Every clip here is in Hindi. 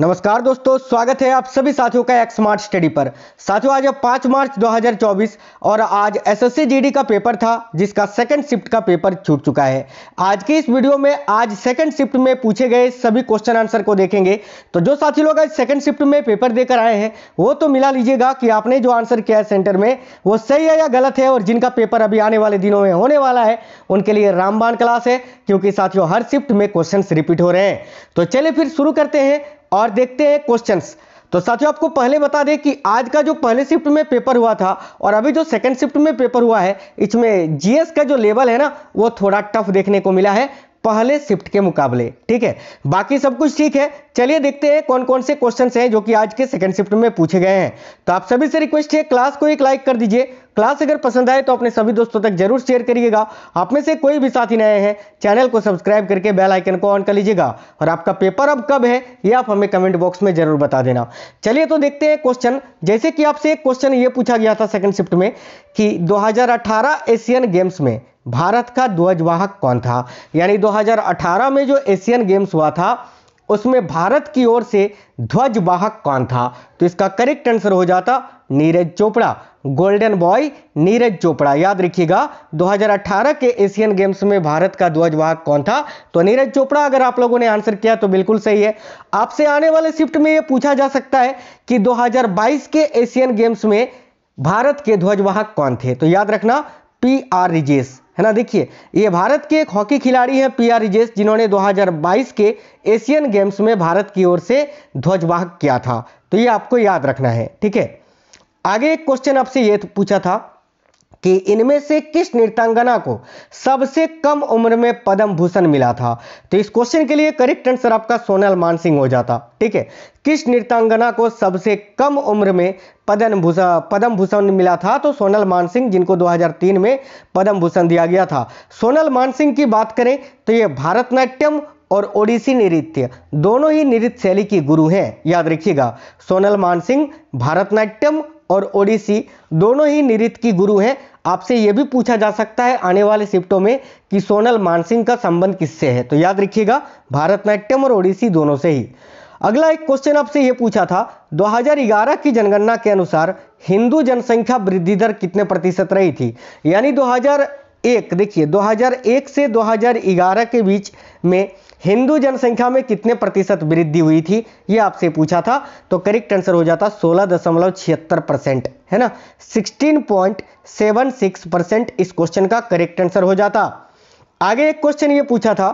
नमस्कार दोस्तों स्वागत है आप सभी साथियों का एक स्मार्ट स्टडी पर साथियों आज पाँच मार्च 2024 और आज एसएससी जीडी का पेपर था जिसका सेकंड शिफ्ट का पेपर छूट चुका है आज की इस वीडियो में आज सेकंड शिफ्ट में पूछे गए सभी क्वेश्चन आंसर को देखेंगे तो जो साथी लोग आज सेकंड शिफ्ट में पेपर देकर आए हैं वो तो मिला लीजिएगा कि आपने जो आंसर किया है सेंटर में वो सही है या गलत है और जिनका पेपर अभी आने वाले दिनों में होने वाला है उनके लिए रामबाण क्लास है क्योंकि साथियों हर शिफ्ट में क्वेश्चन रिपीट हो रहे हैं तो चले फिर शुरू करते हैं और देखते हैं क्वेश्चंस तो साथियों आपको पहले बता दें कि आज का जो पहले शिफ्ट में पेपर हुआ था और अभी जो सेकंड शिफ्ट में पेपर हुआ है इसमें जीएस का जो लेवल है ना वो थोड़ा टफ देखने को मिला है पहले शिफ्ट के मुकाबले ठीक है बाकी सब कुछ ठीक है चलिए देखते हैं कौन कौन से क्वेश्चन हैं जो कि आज के सेकंड शिफ्ट में पूछे गए हैं तो आप सभी से रिक्वेस्ट है क्लास को एक लाइक कर दीजिए क्लास अगर पसंद आए तो अपने सभी दोस्तों तक जरूर शेयर करिएगा आप में से कोई भी साथी नए हैं चैनल को सब्सक्राइब करके बेल आइकन को ऑन कर लीजिएगा और आपका पेपर अब कब है ये आप हमें कमेंट बॉक्स में जरूर बता देना चलिए तो देखते हैं क्वेश्चन जैसे कि आपसे एक क्वेश्चन ये पूछा गया था सेकंड शिफ्ट में कि 2018 एशियन गेम्स में भारत का ध्वजवाहक कौन था यानी 2018 में जो एशियन गेम्स हुआ था उसमें भारत की ओर से ध्वजवाहक कौन था तो इसका करेक्ट आंसर हो जाता नीरज चोपड़ा गोल्डन बॉय नीरज चोपड़ा याद रखिएगा 2018 के एशियन गेम्स में भारत का ध्वजवाहक कौन था तो नीरज चोपड़ा अगर आप लोगों ने आंसर किया तो बिल्कुल सही है आपसे आने वाले शिफ्ट में यह पूछा जा सकता है कि 2022 के एशियन गेम्स में भारत के ध्वजवाहक कौन थे तो याद रखना पी आर रिजेश है ना देखिए ये भारत के एक हॉकी खिलाड़ी हैं पी आर रिजेश जिन्होंने 2022 के एशियन गेम्स में भारत की ओर से ध्वजवाहक किया था तो ये आपको याद रखना है ठीक है आगे एक क्वेश्चन आपसे ये पूछा था कि इनमें से किस नृत्यांगना को सबसे कम उम्र में पद्म भूषण मिला था तो इस क्वेश्चन के लिए करेक्ट आंसर आपका सोनल मानसिंह हो जाता ठीक है किस नृत्यांगना को सबसे कम उम्र में पद्म भूषण पद्म भूषण मिला था तो सोनल मानसिंह जिनको 2003 में पद्म भूषण दिया गया था सोनल मानसिंह की बात करें तो ये भारतनाट्यम और ओडिसी नृत्य दोनों ही नृत्य शैली की गुरु हैं याद रखिएगा सोनल मानसिंह भारतनाट्यम और ओडिसी दोनों ही नृत्य की गुरु हैं आपसे यह भी पूछा जा सकता है आने वाले शिफ्टों में कि सोनल मानसिंह का संबंध किससे है तो याद रखिएगा भारतनाट्यम और ओडिसी दोनों से ही अगला एक क्वेश्चन आपसे यह पूछा था 2011 की जनगणना के अनुसार हिंदू जनसंख्या वृद्धि दर कितने प्रतिशत रही थी यानी 2001 देखिए 2001 से 2011 के बीच में हिंदू जनसंख्या में कितने प्रतिशत वृद्धि हुई थी ये आपसे पूछा था तो करेक्ट आंसर हो जाता सोलह दशमलव छिहत्तर परसेंट है ना sixteen point seven six percent इस क्वेश्चन का करेक्ट आंसर हो जाता आगे एक क्वेश्चन ये पूछा था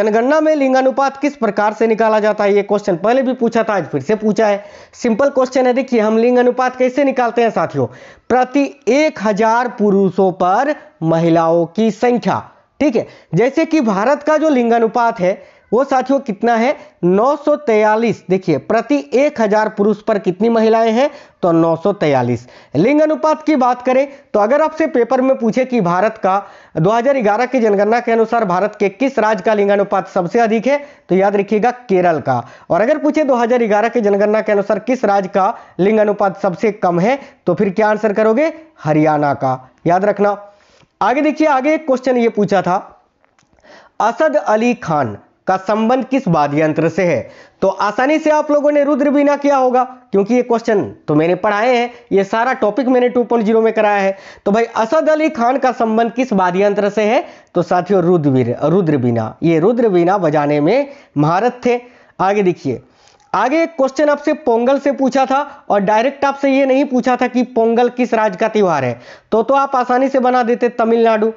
जनगणना में लिंगानुपात किस प्रकार से निकाला जाता है ये क्वेश्चन पहले भी पूछा था आज फिर से पूछा है सिंपल क्वेश्चन है देखिए हम लिंग अनुपात कैसे निकालते हैं साथियों प्रति एक हजार पुरुषों पर महिलाओं की संख्या ठीक है जैसे कि भारत का जो लिंगानुपात है वो साथियों कितना है 943 देखिए प्रति 1000 पुरुष पर कितनी महिलाएं हैं तो 943 लिंग अनुपात की बात करें तो अगर आपसे पेपर में पूछे कि भारत का 2011 की जनगणना के अनुसार भारत के किस राज्य का लिंगानुपात सबसे अधिक है तो याद रखिएगा केरल का और अगर पूछे 2011 की जनगणना के अनुसार किस राज्य का लिंग अनुपात सबसे कम है तो फिर क्या आंसर करोगे हरियाणा का याद रखना आगे देखिए आगे एक क्वेश्चन ये पूछा था असद अली खान का संबंध किस वाद्य यंत्र से है तो आसानी से आप लोगों ने रुद्र बीना किया होगा क्योंकि ये क्वेश्चन तो मैंने पढ़ाए हैं ये सारा टॉपिक मैंने 2.0 में कराया है तो भाई असद अली खान का संबंध किस वाद्य यंत्र से है तो साथियों रुद्रवीर रुद्र रुद्रबीना ये रुद्र रुद्रबीना बजाने में महारत थे आगे देखिए आगे एक क्वेश्चन आपसे पोंगल से पूछा था और डायरेक्ट आपसे ये नहीं पूछा था कि पोंगल किस राज्य का त्यौहार है तो तो आप आसानी से बना देते तमिलनाडु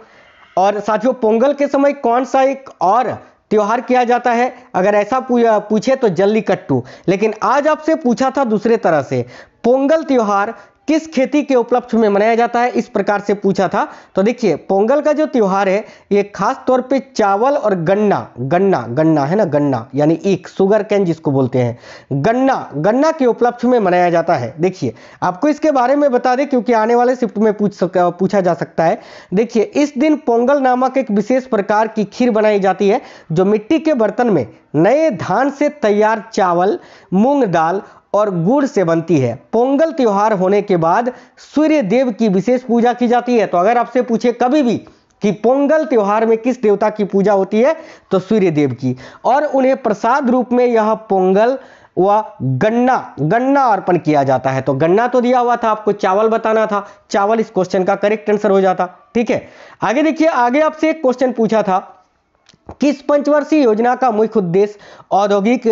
और साथियों पोंगल के समय कौन सा एक और त्यौहार किया जाता है अगर ऐसा पूछे तो जल्ली कट्टू लेकिन आज आपसे पूछा था दूसरे तरह से पोंगल त्यौहार किस खेती के उपलक्ष्य में मनाया जाता है इस प्रकार से पूछा था तो देखिए पोंगल का जो त्यौहार है ये खास तौर पे चावल और गन्ना गन्ना गन्ना है ना गन्ना यानी एक सुगर कैन जिसको बोलते हैं गन्ना गन्ना के उपलक्ष्य में मनाया जाता है देखिए आपको इसके बारे में बता दें क्योंकि आने वाले शिफ्ट में पूछ सक, पूछा जा सकता है देखिए इस दिन पोंगल नामक एक विशेष प्रकार की खीर बनाई जाती है जो मिट्टी के बर्तन में नए धान से तैयार चावल मूंग दाल और गुड़ से बनती है पोंगल त्यौहार होने के बाद सूर्य देव की विशेष पूजा की जाती है तो अगर आपसे पूछे कभी भी कि पोंगल त्यौहार में किस देवता की पूजा होती है तो सूर्य देव की और उन्हें प्रसाद रूप में यह पोंगल व गन्ना गन्ना अर्पण किया जाता है तो गन्ना तो दिया हुआ था आपको चावल बताना था चावल इस क्वेश्चन का करेक्ट आंसर हो जाता ठीक है आगे देखिए आगे आपसे एक क्वेश्चन पूछा था किस पंचवर्षीय योजना का मुख्य उद्देश्य औद्योगिक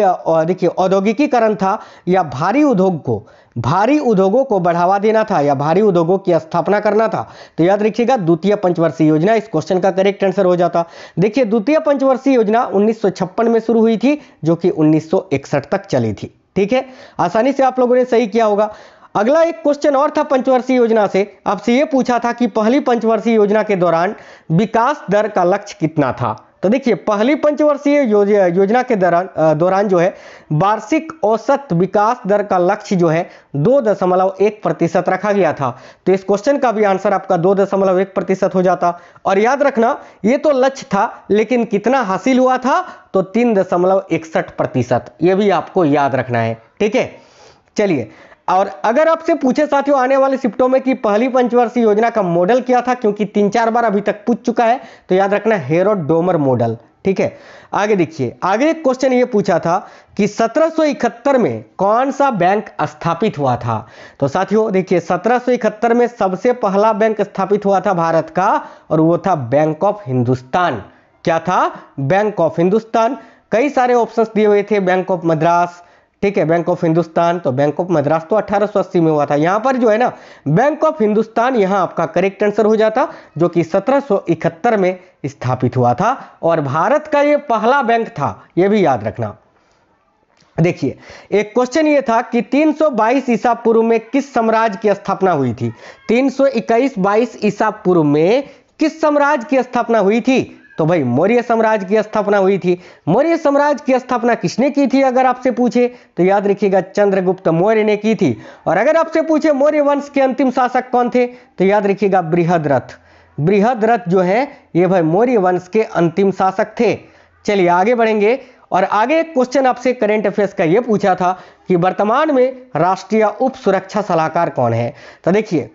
देखिए औद्योगिकीकरण था या भारी उद्योग को भारी उद्योगों को बढ़ावा देना था या भारी उद्योगों की स्थापना करना था तो याद रखिएगा द्वितीय पंचवर्षीय योजना इस क्वेश्चन का करेक्ट आंसर हो जाता देखिए द्वितीय पंचवर्षीय योजना उन्नीस में शुरू हुई थी जो कि उन्नीस तक चली थी ठीक है आसानी से आप लोगों ने सही किया होगा अगला एक क्वेश्चन और था पंचवर्षीय योजना से आपसे यह पूछा था कि पहली पंचवर्षीय योजना के दौरान विकास दर का लक्ष्य कितना था तो देखिए पहली पंचवर्षीय योज, योजना के दौरान दौरान जो है वार्षिक औसत विकास दर का लक्ष्य जो है दो दशमलव एक प्रतिशत रखा गया था तो इस क्वेश्चन का भी आंसर आपका दो दशमलव एक प्रतिशत हो जाता और याद रखना ये तो लक्ष्य था लेकिन कितना हासिल हुआ था तो तीन दशमलव इकसठ प्रतिशत यह भी आपको याद रखना है ठीक है चलिए और अगर आपसे पूछे साथियों आने वाले शिफ्टों में कि पहली पंचवर्षीय योजना का मॉडल क्या था क्योंकि तीन चार बार अभी तक पूछ चुका है तो याद रखना हेरो डोमर मॉडल ठीक है आगे देखिए आगे एक क्वेश्चन ये पूछा था कि 1771 में कौन सा बैंक स्थापित हुआ था तो साथियों देखिए 1771 में सबसे पहला बैंक स्थापित हुआ था भारत का और वो था बैंक ऑफ हिंदुस्तान क्या था बैंक ऑफ हिंदुस्तान कई सारे ऑप्शंस दिए हुए थे बैंक ऑफ मद्रास ठीक है बैंक ऑफ हिंदुस्तान तो बैंक ऑफ मद्रास तो 1880 में हुआ था यहां पर जो है ना बैंक ऑफ हिंदुस्तान यहां आपका करेक्ट आंसर हो जाता जो कि 1771 में स्थापित हुआ था और भारत का यह पहला बैंक था यह भी याद रखना देखिए एक क्वेश्चन ये था कि 322 ईसा पूर्व में किस साम्राज्य की स्थापना हुई थी 321 22 ईसा पूर्व में किस साम्राज्य की स्थापना हुई थी तो भाई मौर्य साम्राज्य की स्थापना हुई थी मौर्य साम्राज्य की स्थापना किसने की थी अगर आपसे पूछे तो याद रखिएगा चंद्रगुप्त मौर्य ने की थी और अगर आपसे पूछे मौर्य वंश के अंतिम शासक कौन थे तो याद रखिएगा बृहद रथ जो है ये भाई मौर्य वंश के अंतिम शासक थे चलिए आगे बढ़ेंगे और आगे एक क्वेश्चन आपसे करंट अफेयर्स का ये पूछा था कि वर्तमान में राष्ट्रीय उप सुरक्षा सलाहकार कौन है तो देखिए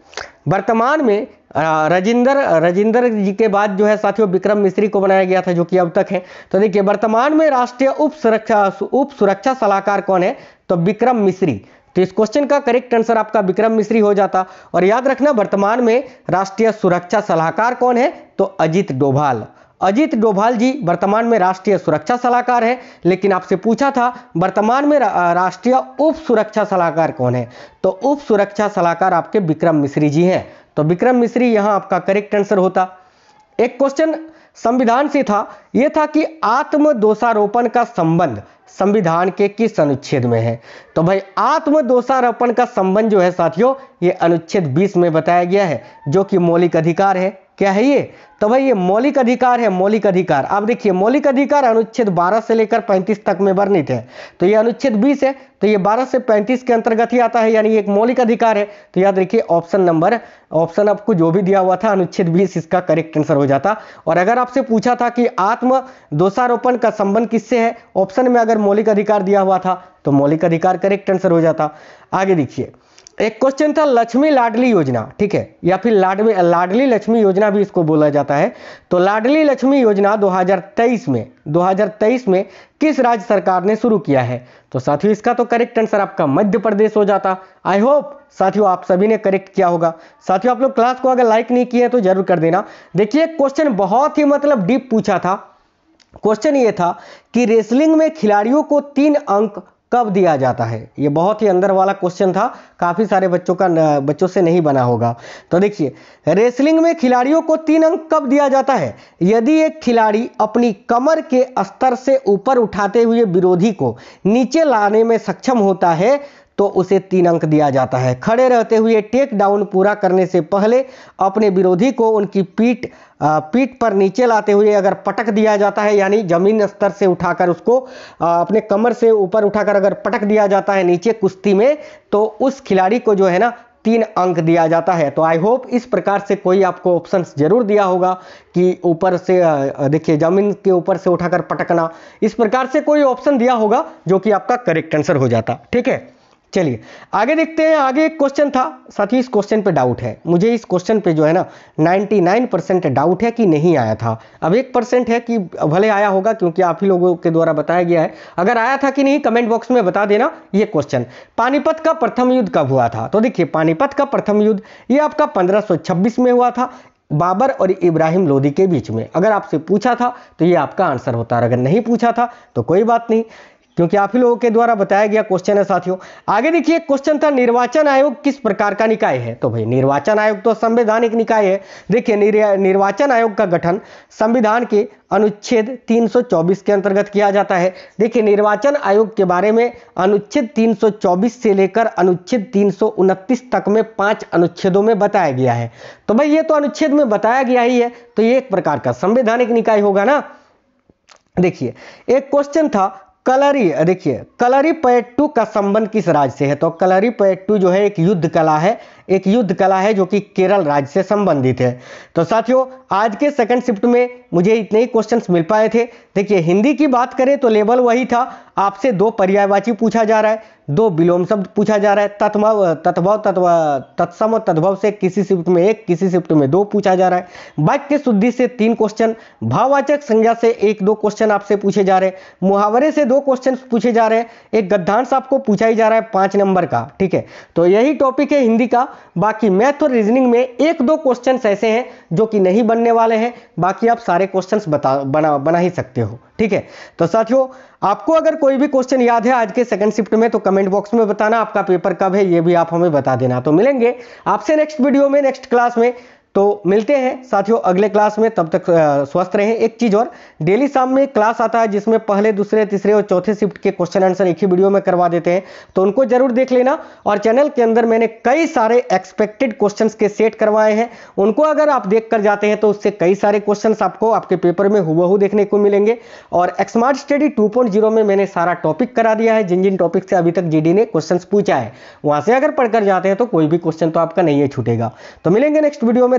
वर्तमान में राजिंदर रजिंदर जी के बाद जो है साथियों विक्रम मिश्री को बनाया गया था जो कि अब तक है तो देखिए वर्तमान में राष्ट्रीय उप सुरक्षा उप सुरक्षा सलाहकार कौन है तो विक्रम मिश्री तो इस क्वेश्चन का करेक्ट आंसर आपका विक्रम मिश्री हो जाता और याद रखना वर्तमान में राष्ट्रीय सुरक्षा सलाहकार कौन है तो अजित डोभाल अजीत डोभाल जी वर्तमान में राष्ट्रीय सुरक्षा सलाहकार है लेकिन आपसे पूछा था वर्तमान में राष्ट्रीय उप सुरक्षा सलाहकार कौन है तो उप सुरक्षा सलाहकार आपके विक्रम मिश्री जी हैं तो विक्रम मिश्री यहां आपका करेक्ट आंसर होता एक क्वेश्चन संविधान से था यह था कि आत्म दोषारोपण का संबंध संविधान के किस अनुच्छेद में है तो भाई आत्म दोषारोपण का संबंध जो है साथियों ये अनुच्छेद 20 में बताया गया है जो कि मौलिक अधिकार है क्या है ये तो भाई ये मौलिक अधिकार है मौलिक अधिकार अब देखिए मौलिक अधिकार अनुच्छेद 12 से लेकर 35 तक में वर्णित है तो ये अनुच्छेद 20 है तो ये 12 से 35 के अंतर्गत ही आता है यानी एक मौलिक अधिकार है तो याद रखिए ऑप्शन नंबर ऑप्शन आपको जो भी दिया हुआ था अनुच्छेद 20 इसका करेक्ट आंसर हो जाता और अगर आपसे पूछा था कि आत्म दोषारोपण का संबंध किससे है ऑप्शन में अगर मौलिक अधिकार दिया हुआ था तो मौलिक अधिकार करेक्ट आंसर हो जाता आगे देखिए एक क्वेश्चन था लक्ष्मी लाडली योजना ठीक है या फिर लाडली लाडली लक्ष्मी योजना भी इसको बोला जाता है तो लाडली लक्ष्मी योजना 2023 में 2023 में किस राज्य सरकार ने शुरू किया है तो साथियों इसका तो करेक्ट आंसर आपका मध्य प्रदेश हो जाता आई होप साथियों आप सभी ने करेक्ट किया होगा साथियों आप लोग क्लास को अगर लाइक नहीं किए तो जरूर कर देना देखिए क्वेश्चन बहुत ही मतलब डीप पूछा था क्वेश्चन ये था कि रेसलिंग में खिलाड़ियों को तीन अंक कब दिया जाता है ये बहुत ही अंदर वाला क्वेश्चन था काफ़ी सारे बच्चों का न, बच्चों से नहीं बना होगा तो देखिए रेसलिंग में खिलाड़ियों को तीन अंक कब दिया जाता है यदि एक खिलाड़ी अपनी कमर के स्तर से ऊपर उठाते हुए विरोधी को नीचे लाने में सक्षम होता है तो उसे तीन अंक दिया जाता है खड़े रहते हुए टेक डाउन पूरा करने से पहले अपने विरोधी को उनकी पीठ पीठ पर नीचे लाते हुए अगर पटक दिया जाता है यानी जमीन स्तर से उठाकर उसको अपने कमर से ऊपर उठाकर अगर पटक दिया जाता है नीचे कुश्ती में तो उस खिलाड़ी को जो है ना तीन अंक दिया जाता है तो आई होप इस प्रकार से कोई आपको ऑप्शन जरूर दिया होगा कि ऊपर से देखिए जमीन के ऊपर से उठाकर पटकना इस प्रकार से कोई ऑप्शन दिया होगा जो कि आपका करेक्ट आंसर हो जाता ठीक है चलिए आगे देखते हैं आगे एक क्वेश्चन था साथ ही इस क्वेश्चन पे डाउट है मुझे इस क्वेश्चन पे जो है ना 99 परसेंट डाउट है कि नहीं आया था अब एक परसेंट है कि भले आया होगा क्योंकि आप ही लोगों के द्वारा बताया गया है अगर आया था कि नहीं कमेंट बॉक्स में बता देना ये क्वेश्चन पानीपत का प्रथम युद्ध कब हुआ था तो देखिए पानीपत का प्रथम युद्ध ये आपका पंद्रह में हुआ था बाबर और इब्राहिम लोदी के बीच में अगर आपसे पूछा था तो ये आपका आंसर होता है अगर नहीं पूछा था तो कोई बात नहीं क्योंकि आप ही लोगों के द्वारा बताया गया क्वेश्चन है साथियों आगे देखिए क्वेश्चन था निर्वाचन आयोग किस प्रकार का निकाय है तो भाई निर्वाचन आयोग तो संवैधानिक निकाय है देखिए निर्वाचन आयोग का गठन संविधान के अनुच्छेद 324 के अंतर्गत किया जाता है देखिए निर्वाचन आयोग के बारे में अनुच्छेद 324 से लेकर अनुच्छेद तीन तक में पांच अनुच्छेदों में बताया गया है तो भाई ये तो अनुच्छेद में बताया गया ही है तो ये एक प्रकार का संवैधानिक निकाय होगा ना देखिए एक क्वेश्चन था कलरी देखिए कलरी पैटू टू का संबंध किस राज्य से है तो कलरी पैटू जो है एक युद्ध कला है एक युद्ध कला है जो कि केरल राज्य से संबंधित है तो साथियों आज के सेकंड शिफ्ट में मुझे इतने ही क्वेश्चंस मिल पाए थे देखिए हिंदी की बात करें तो लेवल वही था आपसे दो पर्यायवाची पूछा जा रहा है दो विलोम शब्द पूछा जा रहा है तत्भव तत्भव तत्व तत्सम और तद्भव से किसी शिफ्ट में एक किसी शिफ्ट में दो पूछा जा रहा है वाक्य शुद्धि से तीन क्वेश्चन भाववाचक संज्ञा से एक दो क्वेश्चन आपसे पूछे जा रहे हैं मुहावरे से दो क्वेश्चन पूछे जा रहे हैं एक गद्धांश आपको पूछा ही जा रहा है पाँच नंबर का ठीक है तो यही टॉपिक है हिंदी का बाकी मैथ और रीजनिंग में एक दो क्वेश्चन ऐसे हैं जो कि नहीं बनने वाले हैं बाकी आप सारे क्वेश्चन बता बना बना ही सकते हो ठीक है तो साथियों आपको अगर कोई भी क्वेश्चन याद है आज के सेकंड शिफ्ट में तो कमेंट बॉक्स में बताना आपका पेपर कब है ये भी आप हमें बता देना तो मिलेंगे आपसे नेक्स्ट वीडियो में नेक्स्ट क्लास में तो मिलते हैं साथियों अगले क्लास में तब तक स्वस्थ रहें एक चीज़ और डेली शाम में क्लास आता है जिसमें पहले दूसरे तीसरे और चौथे शिफ्ट के क्वेश्चन आंसर एक ही वीडियो में करवा देते हैं तो उनको जरूर देख लेना और चैनल के अंदर मैंने कई सारे एक्सपेक्टेड क्वेश्चन के सेट करवाए हैं उनको अगर आप देख कर जाते हैं तो उससे कई सारे क्वेश्चन आपको आपके पेपर में हु देखने को मिलेंगे और एक्समार्ट स्टडी टू में मैंने सारा टॉपिक करा दिया है जिन जिन टॉपिक से अभी तक जी ने क्वेश्चन पूछा है वहां से अगर पढ़कर जाते हैं तो कोई भी क्वेश्चन तो आपका नहीं है छूटेगा तो मिलेंगे नेक्स्ट वीडियो में